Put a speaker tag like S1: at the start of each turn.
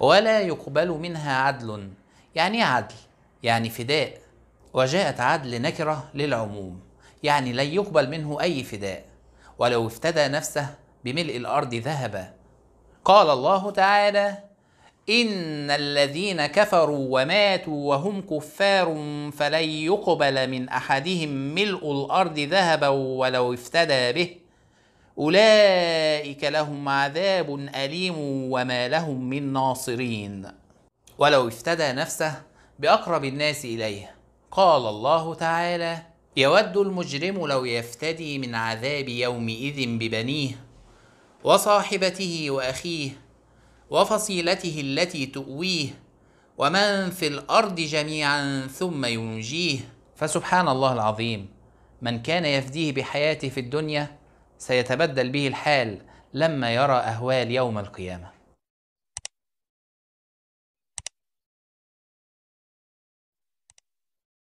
S1: ولا يقبل منها عدل يعني إيه عدل يعني فداء وجاءت عدل نكرة للعموم يعني لن يقبل منه أي فداء ولو افتدى نفسه بملء الأرض ذهبا قال الله تعالى إن الذين كفروا وماتوا وهم كفار فلن يقبل من أحدهم ملء الأرض ذهبا ولو افتدى به أولئك لهم عذاب أليم وما لهم من ناصرين ولو افتدى نفسه بأقرب الناس إليه قال الله تعالى يود المجرم لو يفتدي من عذاب يومئذ ببنيه وصاحبته وأخيه وفصيلته التي تؤويه ومن في الأرض جميعا ثم ينجيه فسبحان الله العظيم من كان يفديه بحياته في الدنيا سيتبدل به الحال لما يرى أهوال يوم القيامة